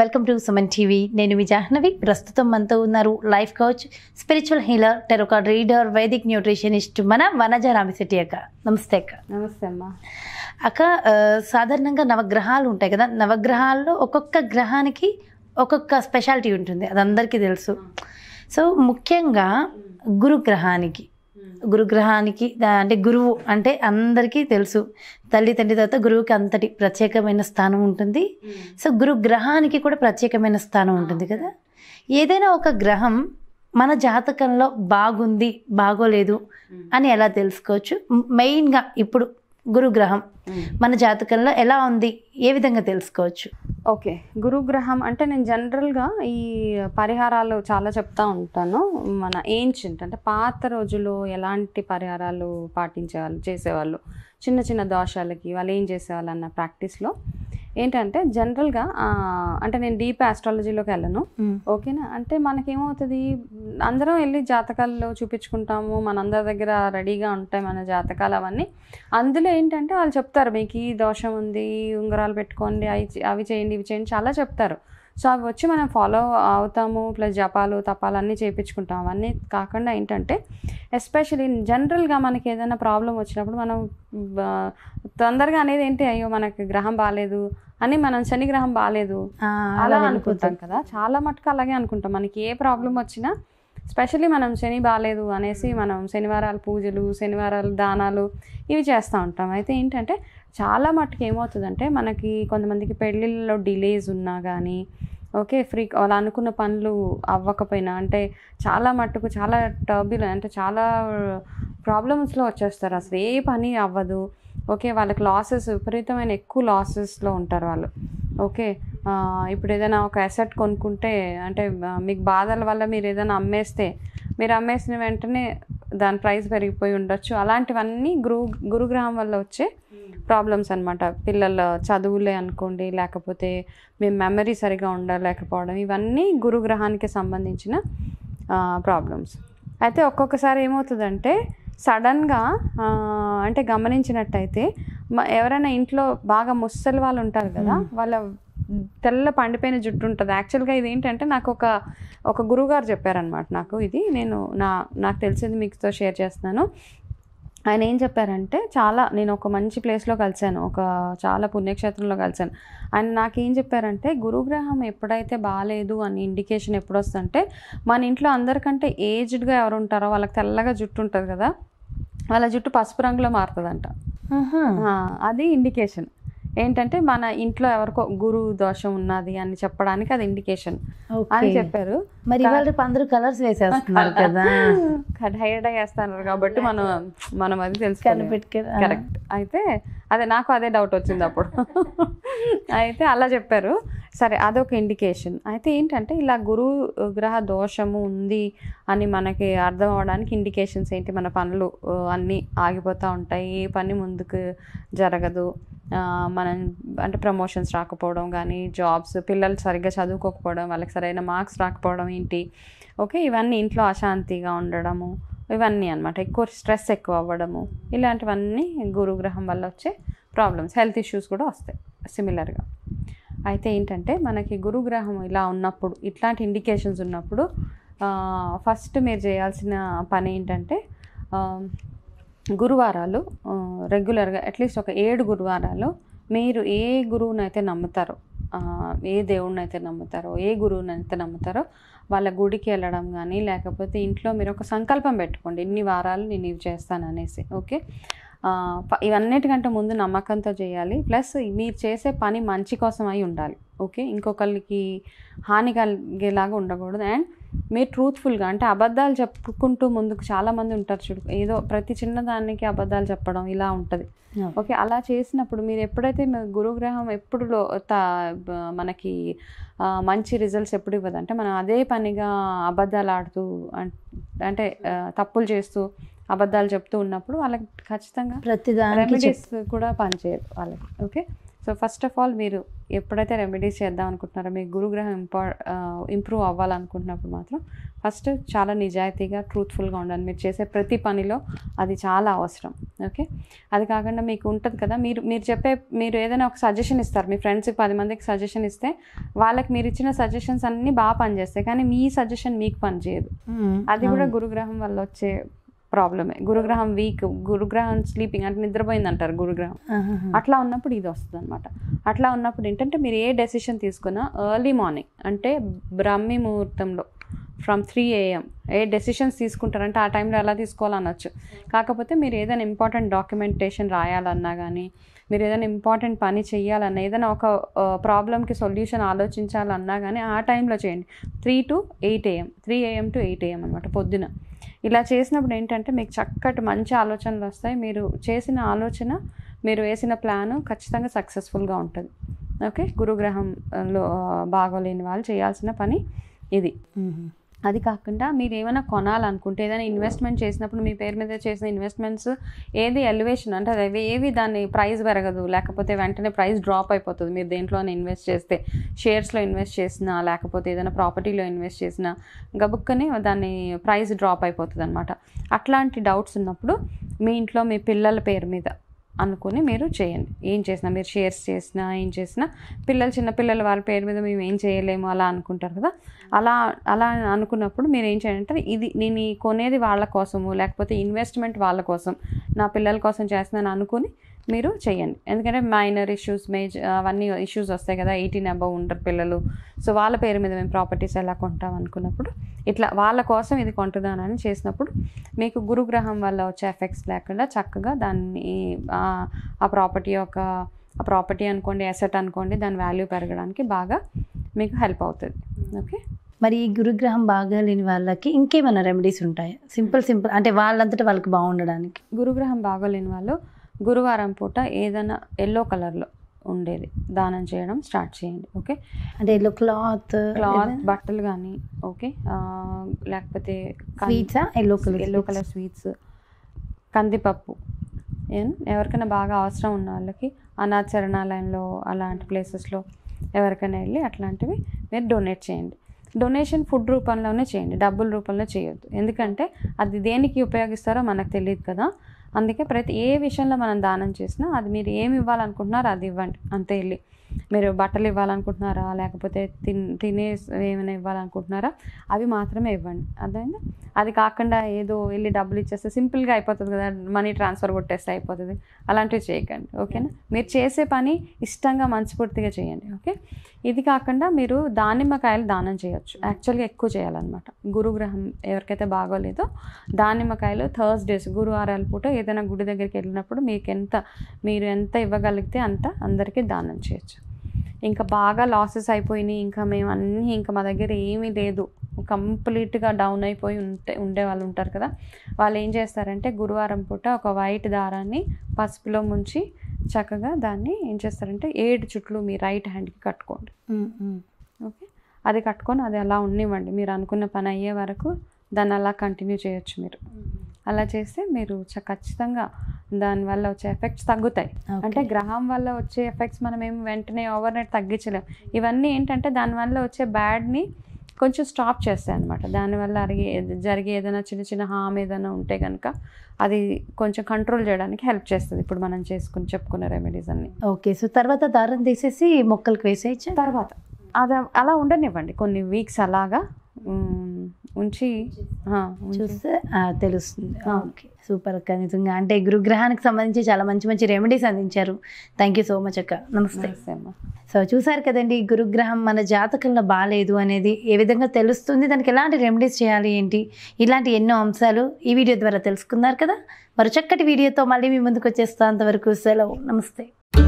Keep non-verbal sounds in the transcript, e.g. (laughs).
Welcome to Suman TV నేను మీ జాహ్నవి ప్రస్తుతం మనతో ఉన్నారు life coach spiritual healer tarot card reader Vedic nutritionist మన వనజ రామిశెట్టి అక్క నమస్తే అక్క నమస్తే అమ్మ అక్క సాధారణంగా నవగ్రహాలు ఉంటాయి కదా నవగ్రహాల్లో ఒక్కొక్క గ్రహానికి ఒక్కొక్క స్పెషాలిటీ ఉంటుంది అది అందరికీ తెలుసు సో ముఖ్యంగా గురుగ్రహానికి గురుగ్రహానికి అంటే గురువు అంటే అందరికీ తెలుసు తల్లి తండ్రి తర్వాత గురువుకి అంతటి ప్రత్యేకమైన స్థానం ఉంటుంది సో గురు గ్రహానికి కూడా ప్రత్యేకమైన స్థానం ఉంటుంది కదా ఏదైనా ఒక గ్రహం మన జాతకంలో బాగుంది బాగోలేదు అని ఎలా తెలుసుకోవచ్చు మెయిన్గా ఇప్పుడు గురుగ్రహం మన జాతకంలో ఎలా ఉంది ఏ విధంగా తెలుసుకోవచ్చు ఓకే గురుగ్రహం అంటే నేను జనరల్గా ఈ పరిహారాలు చాలా చెప్తా ఉంటాను మన ఏంషియంట్ అంటే పాత రోజుల్లో ఎలాంటి పరిహారాలు పాటించేవాళ్ళు చేసేవాళ్ళు చిన్న చిన్న దోషాలకి వాళ్ళు ఏం చేసేవాళ్ళు అన్న ప్రాక్టీస్లో ఏంటంటే జనరల్గా అంటే నేను డీప్ ఆస్ట్రాలజీలోకి వెళ్ళను ఓకేనా అంటే మనకేమవుతుంది అందరం వెళ్ళి జాతకాల్లో చూపించుకుంటాము మన అందరి దగ్గర రెడీగా ఉంటాయి మన జాతకాలు అవన్నీ అందులో ఏంటంటే వాళ్ళు చెప్తారు మీకు ఈ దోషం ఉంది ఉంగరాలు పెట్టుకోండి అవి అవి చేయండి ఇవి చేయండి చాలా చెప్తారు సో అవి వచ్చి మనం ఫాలో అవుతాము ప్లస్ జపాలు తపాలు అన్నీ చేయించుకుంటాము అవన్నీ కాకుండా ఏంటంటే ఎస్పెషలీ జనరల్గా మనకి ఏదైనా ప్రాబ్లం వచ్చినప్పుడు మనం తొందరగా అనేది ఏంటి అయ్యో మనకి గ్రహం బాగాలేదు అని మనం శని గ్రహం బాగాలేదు అలా అనుకుంటాం కదా చాలా మటుకు అలాగే అనుకుంటాం మనకి ఏ ప్రాబ్లం వచ్చినా స్పెషల్లీ మనం శని బాగాలేదు అనేసి మనం శనివారాలు పూజలు శనివారాలు దానాలు ఇవి చేస్తూ ఉంటాం అయితే ఏంటంటే చాలా మటుకు ఏమవుతుందంటే మనకి కొంతమందికి పెళ్ళిళ్ళలో డిలేస్ ఉన్నా కానీ ఓకే ఫ్రీ వాళ్ళు అనుకున్న పనులు అవ్వకపోయినా అంటే చాలా మట్టుకు చాలా టర్బులు అంటే చాలా ప్రాబ్లమ్స్లో వచ్చేస్తారు అసలు ఏ పని అవ్వదు ఓకే వాళ్ళకి లాసెస్ విపరీతమైన ఎక్కువ లాసెస్లో ఉంటారు వాళ్ళు ఓకే ఇప్పుడు ఏదైనా ఒక అసెట్ కొనుక్కుంటే అంటే మీకు బాధల వల్ల మీరు ఏదైనా అమ్మేస్తే మీరు అమ్మేసిన వెంటనే దాని ప్రైస్ పెరిగిపోయి ఉండొచ్చు అలాంటివన్నీ గురు గురుగ్రహం వల్ల వచ్చే ప్రాబ్లమ్స్ అనమాట పిల్లల చదువులే అనుకోండి లేకపోతే మేము మెమరీ సరిగా ఉండలేకపోవడం ఇవన్నీ గురుగ్రహానికి సంబంధించిన ప్రాబ్లమ్స్ అయితే ఒక్కొక్కసారి ఏమవుతుందంటే సడన్గా అంటే గమనించినట్టయితే ఎవరైనా ఇంట్లో బాగా ముసలి వాళ్ళు ఉంటారు కదా వాళ్ళ తెల్ల పండిపోయిన జుట్టు ఉంటుంది యాక్చువల్గా ఇది ఏంటంటే నాకు ఒక ఒక గురువుగారు చెప్పారనమాట నాకు ఇది నేను నా నాకు తెలిసింది మీతో షేర్ చేస్తున్నాను ఆయన ఏం చెప్పారంటే చాలా నేను ఒక మంచి ప్లేస్లో కలిశాను ఒక చాలా పుణ్యక్షేత్రంలో కలిశాను ఆయన నాకు ఏం చెప్పారంటే గురుగ్రహం ఎప్పుడైతే బాగాలేదు అని ఇండికేషన్ ఎప్పుడు వస్తుందంటే మన ఇంట్లో అందరికంటే ఏజ్డ్గా ఎవరు ఉంటారో వాళ్ళకి తెల్లగా జుట్టు ఉంటుంది కదా వాళ్ళ జుట్టు పసుపు రంగులో మారుతుందంట అది ఇండికేషన్ ఏంటంటే మన ఇంట్లో ఎవరికో గురువు దోషం ఉన్నది అని చెప్పడానికి అది ఇండికేషన్ అని చెప్పారు మరి ఇవాళ కలర్స్ వేసేస్తున్నారు (laughs) కదా హైడ్ వేస్తున్నారు కాబట్టి మనం మనం అది తెలుసుకొని కరెక్ట్ అయితే అదే నాకు అదే డౌట్ వచ్చింది అప్పుడు (laughs) అయితే అలా చెప్పారు సరే అదొక ఇండికేషన్ అయితే ఏంటంటే ఇలా గురు గ్రహ దోషము ఉంది అని మనకి అర్థం అవడానికి ఇండికేషన్స్ ఏంటి మన పనులు అన్నీ ఆగిపోతూ ఉంటాయి ఏ పని ముందుకు జరగదు మనం అంటే ప్రమోషన్స్ రాకపోవడం కానీ జాబ్స్ పిల్లలు సరిగ్గా చదువుకోకపోవడం వాళ్ళకి సరైన మార్క్స్ రాకపోవడం ఏంటి ఓకే ఇవన్నీ ఇంట్లో అశాంతిగా ఉండడము ఇవన్నీ అనమాట ఎక్కువ స్ట్రెస్ ఎక్కువ అవ్వడము ఇలాంటివన్నీ గురుగ్రహం వల్ల వచ్చే ప్రాబ్లమ్స్ హెల్త్ ఇష్యూస్ కూడా వస్తాయి సిమిలర్గా అయితే ఏంటంటే మనకి గురుగ్రహం ఇలా ఉన్నప్పుడు ఇట్లాంటి ఇండికేషన్స్ ఉన్నప్పుడు ఫస్ట్ మీరు చేయాల్సిన పని ఏంటంటే గురువారాలు రెగ్యులర్గా అట్లీస్ట్ ఒక ఏడు గురువారాలు మీరు ఏ గురువునైతే నమ్ముతారో ఏ దేవుడినైతే నమ్ముతారో ఏ గురువునైతే నమ్ముతారో వాళ్ళ గుడికి వెళ్ళడం కానీ లేకపోతే ఇంట్లో మీరు ఒక సంకల్పం పెట్టుకోండి ఇన్ని వారాలు నేను ఇవి చేస్తాను అనేసి ఓకే ఇవన్నిటికంటే ముందు నమ్మకంతో చేయాలి ప్లస్ మీరు చేసే పని మంచి కోసం అయి ఉండాలి ఓకే ఇంకొకరికి హాని కలిగేలాగా ఉండకూడదు అండ్ మీరు ట్రూత్ఫుల్గా అంటే అబద్ధాలు చెప్పుకుంటూ ముందుకు చాలామంది ఉంటారు చూడు ఏదో ప్రతి చిన్నదానికి అబద్ధాలు చెప్పడం ఇలా ఉంటుంది ఓకే అలా చేసినప్పుడు మీరు ఎప్పుడైతే గురుగ్రహం ఎప్పుడు మనకి మంచి రిజల్ట్స్ ఎప్పుడు ఇవ్వదు అంటే మనం అదే పనిగా అబద్ధాలు ఆడుతూ అంటే తప్పులు చేస్తూ అబద్ధాలు చెప్తూ ఉన్నప్పుడు వాళ్ళకి ఖచ్చితంగా ప్రతి రెమెడీస్ కూడా పనిచేయదు వాళ్ళకి okay so first of all మీరు ఎప్పుడైతే రెమెడీస్ చేద్దాం అనుకుంటున్నారో మీ గురుగ్రహం ఇంపార్ ఇంప్రూవ్ అవ్వాలనుకుంటున్నప్పుడు మాత్రం ఫస్ట్ చాలా నిజాయితీగా ట్రూత్ఫుల్గా ఉండాలి మీరు చేసే ప్రతి పనిలో అది చాలా అవసరం ఓకే అది కాకుండా మీకు ఉంటుంది కదా మీరు మీరు చెప్పే మీరు ఏదైనా ఒక సజెషన్ ఇస్తారు మీ ఫ్రెండ్స్కి పది మందికి సజెషన్ ఇస్తే వాళ్ళకి మీరు ఇచ్చిన సజెషన్స్ అన్నీ బాగా పనిచేస్తాయి కానీ మీ సజెషన్ మీకు పనిచేయదు అది కూడా గురుగ్రహం వల్ల వచ్చే ప్రాబ్లమే గురుగ్రహం వీక్ గురుగ్రహం స్లీపింగ్ అంటే నిద్రపోయింది అంటారు గురుగ్రహం అట్లా ఉన్నప్పుడు ఇది వస్తుంది అనమాట అట్లా ఉన్నప్పుడు ఏంటంటే మీరు ఏ డెసిషన్ తీసుకున్నా ఎర్లీ మార్నింగ్ అంటే బ్రహ్మి ముహూర్తంలో ఫ్రమ్ త్రీ ఏఎం ఏ డెసిషన్స్ తీసుకుంటారంటే ఆ టైంలో ఎలా తీసుకోవాలనొచ్చు కాకపోతే మీరు ఏదైనా ఇంపార్టెంట్ డాక్యుమెంటేషన్ రాయాలన్నా కానీ మీరు ఏదైనా ఇంపార్టెంట్ పని చేయాలన్నా ఏదైనా ఒక ప్రాబ్లమ్కి సొల్యూషన్ ఆలోచించాలన్నా కానీ ఆ టైంలో చేయండి three to eight AM three AM to eight AM అనమాట పొద్దున ఇలా చేసినప్పుడు ఏంటంటే మీకు చక్కటి మంచి ఆలోచనలు వస్తాయి మీరు చేసిన ఆలోచన మీరు వేసిన ప్లాను ఖచ్చితంగా సక్సెస్ఫుల్గా ఉంటుంది ఓకే గురుగ్రహంలో బాగోలేని వాళ్ళు చేయాల్సిన పని ఇది అది కాకుండా మీరు ఏమైనా కొనాలనుకుంటే ఏదైనా ఇన్వెస్ట్మెంట్ చేసినప్పుడు మీ పేరు మీద చేసిన ఇన్వెస్ట్మెంట్స్ ఏది ఎలివేషన్ అంటే అది ఏవి దాన్ని ప్రైస్ పెరగదు లేకపోతే వెంటనే ప్రైస్ డ్రాప్ అయిపోతుంది మీరు దేంట్లోనే ఇన్వెస్ట్ చేస్తే షేర్స్లో ఇన్వెస్ట్ చేసినా లేకపోతే ఏదైనా ప్రాపర్టీలో ఇన్వెస్ట్ చేసినా గబుక్కనే దాన్ని ప్రైస్ డ్రాప్ అయిపోతుంది అనమాట అట్లాంటి డౌట్స్ ఉన్నప్పుడు మీ ఇంట్లో మీ పిల్లల పేరు మీద అనుకుని మీరు చేయండి ఏం చేసినా మీరు షేర్స్ చేసినా ఏం చేసినా పిల్లలు పిల్లలు వాళ్ళ పేరు మీద మేము ఏం చేయలేము అలా అనుకుంటారు కదా అలా అలా అనుకున్నప్పుడు మీరు ఏం చేయాలంటే ఇది నేను కొనేది వాళ్ళ కోసము లేకపోతే ఇన్వెస్ట్మెంట్ వాళ్ళ కోసం నా పిల్లల కోసం చేస్తున్నాను అనుకుని మీరు చేయండి ఎందుకంటే మైనర్ ఇష్యూస్ మేజ్ అవన్నీ ఇష్యూస్ వస్తాయి కదా ఎయిటీన్ అబౌవ్ ఉంటారు పిల్లలు సో వాళ్ళ పేరు మీద మేము ప్రాపర్టీస్ ఎలా కొంటాం అనుకున్నప్పుడు ఇట్లా వాళ్ళ కోసం ఇది కొంటుదానని చేసినప్పుడు మీకు గురుగ్రహం వల్ల వచ్చే ఎఫెక్ట్స్ లేకుండా చక్కగా దాన్ని ఆ ప్రాపర్టీ యొక్క ఆ ప్రాపర్టీ అనుకోండి అసెట్ అనుకోండి దాని వాల్యూ పెరగడానికి బాగా మీకు హెల్ప్ అవుతుంది ఓకే hmm. మరి ఈ గురుగ్రహం బాగా లేని వాళ్ళకి ఇంకేమైనా రెమెడీస్ ఉంటాయా సింపుల్ సింపుల్ అంటే వాళ్ళంతటా వాళ్ళకి బాగుండడానికి గురుగ్రహం బాగా లేని వాళ్ళు గురువారం పూట ఏదైనా ఎల్లో కలర్లో ఉండేది దానం చేయడం స్టార్ట్ చేయండి ఓకే అంటే ఎల్లో క్లాత్ క్లాత్ బట్టలు కానీ ఓకే లేకపోతే sweets yellow colour yellow colour sweets కందిపప్పు ఎవరికైనా బాగా అవసరం ఉన్న వాళ్ళకి అనాచరణాలయంలో అలాంటి ప్లేసెస్లో ఎవరికైనా వెళ్ళి అట్లాంటివి మీరు డొనేట్ చేయండి డొనేషన్ ఫుడ్ రూపంలోనే చేయండి డబ్బుల రూపంలో చేయొద్దు ఎందుకంటే అది దేనికి ఉపయోగిస్తారో మనకు తెలియదు కదా అందుకే ప్రతి ఏ విషయంలో మనం దానం చేసినా అది మీరు ఏమి ఇవ్వాలనుకుంటున్నారో అది ఇవ్వండి అంతే వెళ్ళి మీరు బట్టలు ఇవ్వాలనుకుంటున్నారా లేకపోతే తిన్ తినే ఏమైనా ఇవ్వాలనుకుంటున్నారా అవి మాత్రమే ఇవ్వండి అర్థమైంది అది కాకుండా ఏదో వెళ్ళి డబ్బులు ఇచ్చేస్తే సింపుల్గా అయిపోతుంది కదా మనీ ట్రాన్స్ఫర్ కొట్టేస్తే అయిపోతుంది అలాంటివి చేయకండి ఓకేనా మీరు చేసే పని ఇష్టంగా మనస్ఫూర్తిగా చేయండి ఓకే ఇది కాకుండా మీరు దానిమ్మకాయలు దానం చేయొచ్చు యాక్చువల్గా ఎక్కువ చేయాలన్నమాట గురుగ్రహం ఎవరికైతే బాగోలేదో దానిమ్మకాయలు థర్స్డేస్ గురువారాల పూట ఏదైనా గుడి దగ్గరికి వెళ్ళినప్పుడు మీకు ఎంత మీరు ఎంత ఇవ్వగలిగితే అంత అందరికీ దానం చేయొచ్చు ఇంకా బాగా లాసెస్ అయిపోయినాయి ఇంకా మేము అన్నీ ఇంకా మా దగ్గర ఏమీ లేదు కంప్లీట్గా డౌన్ అయిపోయి ఉంటే ఉండే వాళ్ళు ఉంటారు కదా వాళ్ళు ఏం చేస్తారంటే గురువారం పూట ఒక వైట్ దారాన్ని పసుపులో ముంచి చక్కగా దాన్ని ఏం చేస్తారంటే ఏడు చుట్లు మీ రైట్ హ్యాండ్కి కట్టుకోండి ఓకే అది కట్టుకొని అది అలా ఉండివ్వండి మీరు అనుకున్న పని అయ్యే వరకు దాన్ని అలా కంటిన్యూ చేయొచ్చు మీరు అలా చేస్తే మీరు ఖచ్చితంగా దానివల్ల వచ్చే ఎఫెక్ట్స్ తగ్గుతాయి అంటే గ్రహం వల్ల వచ్చే ఎఫెక్ట్స్ మనం ఏం వెంటనే ఓవర్ నైట్ తగ్గించలేము hmm. ఇవన్నీ ఏంటంటే దానివల్ల వచ్చే బ్యాడ్ని కొంచెం స్టాప్ చేస్తాయి అనమాట దానివల్ల అరిగే జరిగే ఏదైనా చిన్న చిన్న హామ్ ఏదైనా ఉంటే కనుక అది కొంచెం కంట్రోల్ చేయడానికి హెల్ప్ చేస్తుంది ఇప్పుడు మనం చేసుకుని చెప్పుకున్న రెమెడీస్ అన్ని ఓకే సో తర్వాత దారం తీసేసి మొక్కలకు వేసేయచ్చు తర్వాత అది అలా ఉండనివ్వండి కొన్ని వీక్స్ అలాగా ఉంచి చూస్తే తెలుస్తుంది ఓకే సూపర్ అక్క నిజంగా అంటే గురుగ్రహానికి సంబంధించి చాలా మంచి మంచి రెమెడీస్ అందించారు థ్యాంక్ యూ సో మచ్ అక్క నమస్తే అమ్మ సో చూసారు కదండి గురుగ్రహం మన జాతకంలో బాగాలేదు అనేది ఏ విధంగా తెలుస్తుంది దానికి ఎలాంటి రెమెడీస్ చేయాలి ఏంటి ఇలాంటి ఎన్నో అంశాలు ఈ వీడియో ద్వారా తెలుసుకున్నారు కదా మరో చక్కటి వీడియోతో మళ్ళీ మీ ముందుకు వచ్చేస్తా అంతవరకు సెలవు నమస్తే